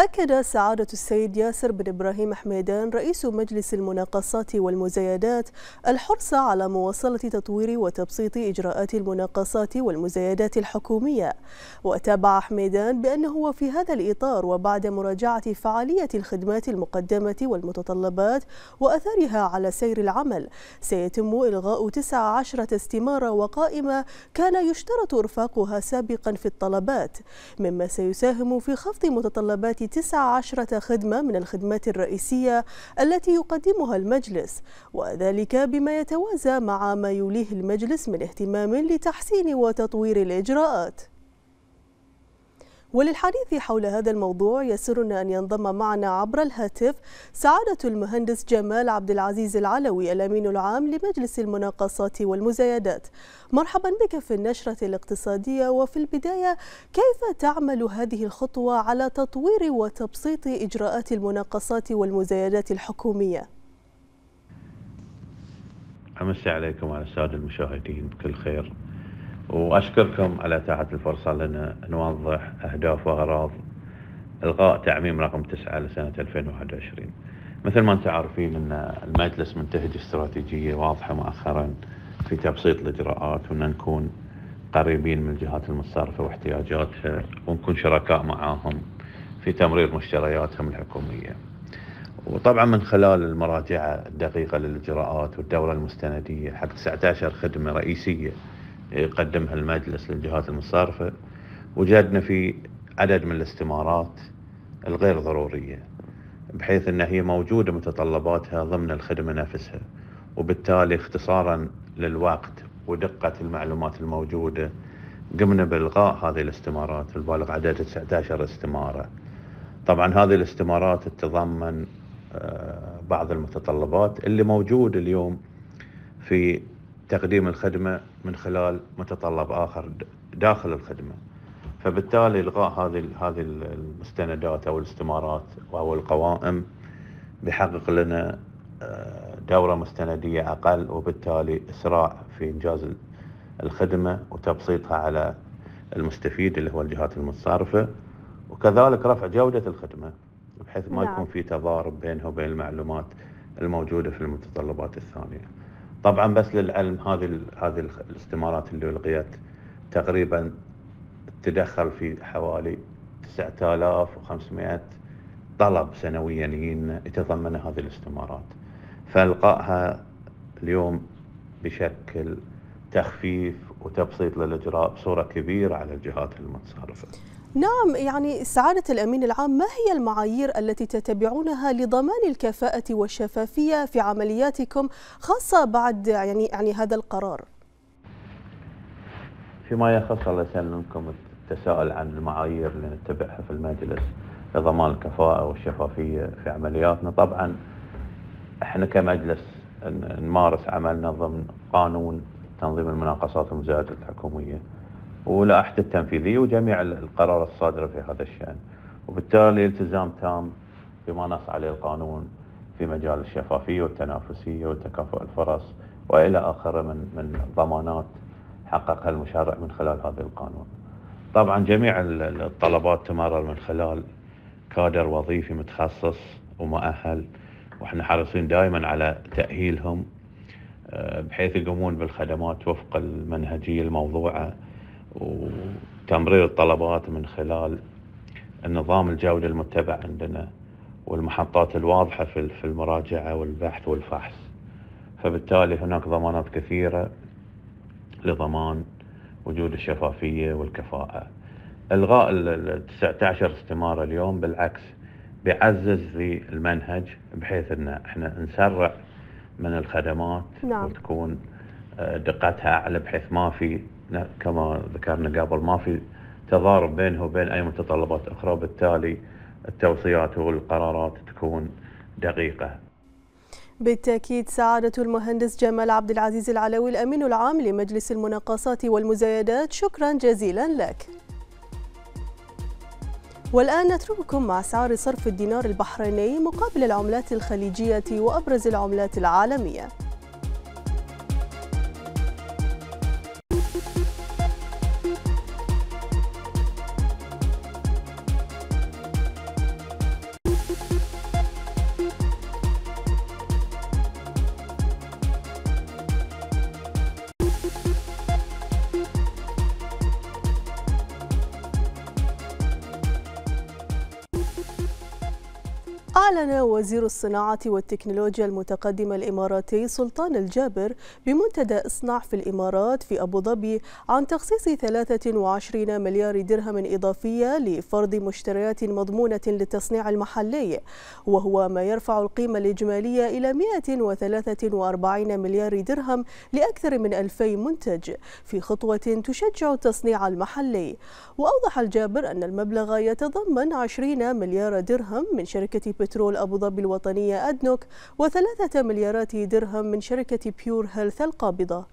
أكد سعادة السيد ياسر بن إبراهيم حميدان رئيس مجلس المناقصات والمزايدات الحرص على مواصلة تطوير وتبسيط إجراءات المناقصات والمزايدات الحكومية وتابع حميدان بأنه في هذا الإطار وبعد مراجعة فعالية الخدمات المقدمة والمتطلبات وأثرها على سير العمل سيتم إلغاء 19 استمارة وقائمة كان يشترط إرفاقها سابقا في الطلبات مما سيساهم في خفض متطلبات 19 خدمة من الخدمات الرئيسية التي يقدمها المجلس وذلك بما يتوازى مع ما يوليه المجلس من اهتمام لتحسين وتطوير الإجراءات وللحديث حول هذا الموضوع يسرنا أن ينضم معنا عبر الهاتف سعادة المهندس جمال عبد العزيز العلوي الأمين العام لمجلس المناقصات والمزايدات مرحبا بك في النشرة الاقتصادية وفي البداية كيف تعمل هذه الخطوة على تطوير وتبسيط إجراءات المناقصات والمزايدات الحكومية؟ أمسي عليكم على السادة المشاهدين بكل خير وأشكركم على إتاحة الفرصة لنا نوضح أهداف وأغراض إلغاء تعميم رقم 9 لسنة 2021 مثل ما أنتم عارفين أن المجلس منتهج استراتيجية واضحة مؤخرا في تبسيط الإجراءات وأن نكون قريبين من الجهات المتصرفة واحتياجاتها ونكون شركاء معاهم في تمرير مشترياتهم الحكومية وطبعا من خلال المراجعة الدقيقة للإجراءات والدورة المستندية حق 19 خدمة رئيسية يقدمها المجلس للجهات المصارفة وجدنا في عدد من الاستمارات الغير ضرورية بحيث أن هي موجودة متطلباتها ضمن الخدمة نفسها وبالتالي اختصارا للوقت ودقة المعلومات الموجودة قمنا بإلغاء هذه الاستمارات البالغ عدد 19 استمارة طبعا هذه الاستمارات تتضمن آه، بعض المتطلبات اللي موجود اليوم في تقديم الخدمة من خلال متطلب آخر داخل الخدمة فبالتالي إلغاء هذه هذه المستندات أو الاستمارات أو القوائم بيحقق لنا آه، دورة مستندية أقل وبالتالي إسراع في إنجاز الخدمة وتبسيطها على المستفيد اللي هو الجهات المتصرفة وكذلك رفع جودة الخدمة بحيث ما يكون نعم. في تضارب بينها وبين المعلومات الموجودة في المتطلبات الثانية. طبعا بس للعلم هذه هذه الاستمارات اللي الغيت تقريبا تدخل في حوالي 9500 طلب سنويا يتضمن هذه الاستمارات فالقائها اليوم بشكل تخفيف وتبسيط للاجراء بصوره كبيره على الجهات المتصرفه نعم يعني سعادة الأمين العام ما هي المعايير التي تتبعونها لضمان الكفاءة والشفافية في عملياتكم خاصة بعد يعني يعني هذا القرار؟ فيما يخص على يسلمكم التساؤل عن المعايير اللي نتبعها في المجلس لضمان الكفاءة والشفافية في عملياتنا طبعا احنا كمجلس نمارس عملنا ضمن قانون تنظيم المناقصات والمزايدات الحكومية ولائحته التنفيذية وجميع القرارات الصادرة في هذا الشأن وبالتالي التزام تام بما نص عليه القانون في مجال الشفافية والتنافسية وتكافؤ الفرص وإلى آخره من من ضمانات حققها المشرع من خلال هذا القانون. طبعا جميع الطلبات تمرر من خلال كادر وظيفي متخصص ومؤهل واحنا حريصين دائما على تأهيلهم آه، بحيث يقومون بالخدمات وفق المنهجية الموضوعة وتمرير الطلبات من خلال النظام الجودة المتبع عندنا والمحطات الواضحة في المراجعة والبحث والفحص فبالتالي هناك ضمانات كثيرة لضمان وجود الشفافية والكفاءة الغاء ال 19 استمارة اليوم بالعكس بيعزز في المنهج بحيث ان احنا نسرع من الخدمات نعم. وتكون آه، دقتها اعلى بحيث ما في كما ذكرنا قبل ما في تضارب بينه وبين أي متطلبات أخرى بالتالي التوصيات والقرارات تكون دقيقة بالتأكيد سعادة المهندس جمال عبد العزيز العلوي الأمين العام لمجلس المناقصات والمزايدات شكرا جزيلا لك والآن نترككم مع سعر صرف الدينار البحريني مقابل العملات الخليجية وأبرز العملات العالمية أعلن وزير الصناعة والتكنولوجيا المتقدمة الإماراتي سلطان الجابر بمنتدى إصنع في الإمارات في أبو ظبي عن تخصيص 23 مليار درهم إضافية لفرض مشتريات مضمونة للتصنيع المحلي وهو ما يرفع القيمة الإجمالية إلى 143 مليار درهم لأكثر من 2000 منتج في خطوة تشجع التصنيع المحلي وأوضح الجابر أن المبلغ يتضمن 20 مليار درهم من شركة بترول أبو ظبي الوطنية أدنوك وثلاثة مليارات درهم من شركة بيور هيلث القابضة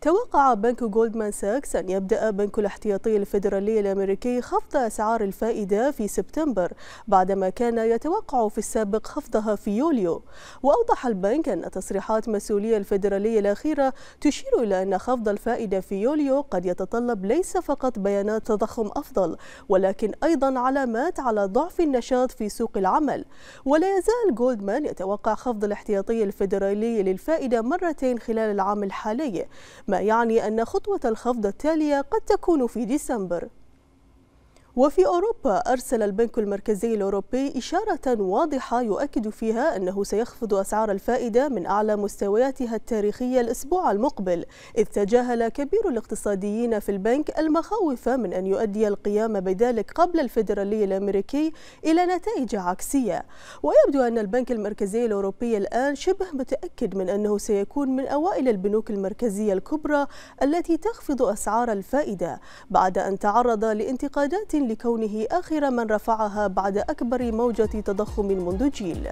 توقع بنك جولدمان ساكس أن يبدأ بنك الاحتياطي الفيدرالي الأمريكي خفض أسعار الفائدة في سبتمبر بعدما كان يتوقع في السابق خفضها في يوليو وأوضح البنك أن تصريحات مسؤولية الفيدرالية الأخيرة تشير إلى أن خفض الفائدة في يوليو قد يتطلب ليس فقط بيانات تضخم أفضل ولكن أيضا علامات على ضعف النشاط في سوق العمل ولا يزال جولدمان يتوقع خفض الاحتياطي الفيدرالي للفائدة مرتين خلال العام الحالي ما يعني أن خطوة الخفض التالية قد تكون في ديسمبر وفي أوروبا أرسل البنك المركزي الأوروبي إشارة واضحة يؤكد فيها أنه سيخفض أسعار الفائدة من أعلى مستوياتها التاريخية الأسبوع المقبل إذ تجاهل كبير الاقتصاديين في البنك المخاوف من أن يؤدي القيام بذلك قبل الفيدرالي الأمريكي إلى نتائج عكسية ويبدو أن البنك المركزي الأوروبي الآن شبه متأكد من أنه سيكون من أوائل البنوك المركزية الكبرى التي تخفض أسعار الفائدة بعد أن تعرض لانتقادات لكونه آخر من رفعها بعد أكبر موجة تضخم منذ جيل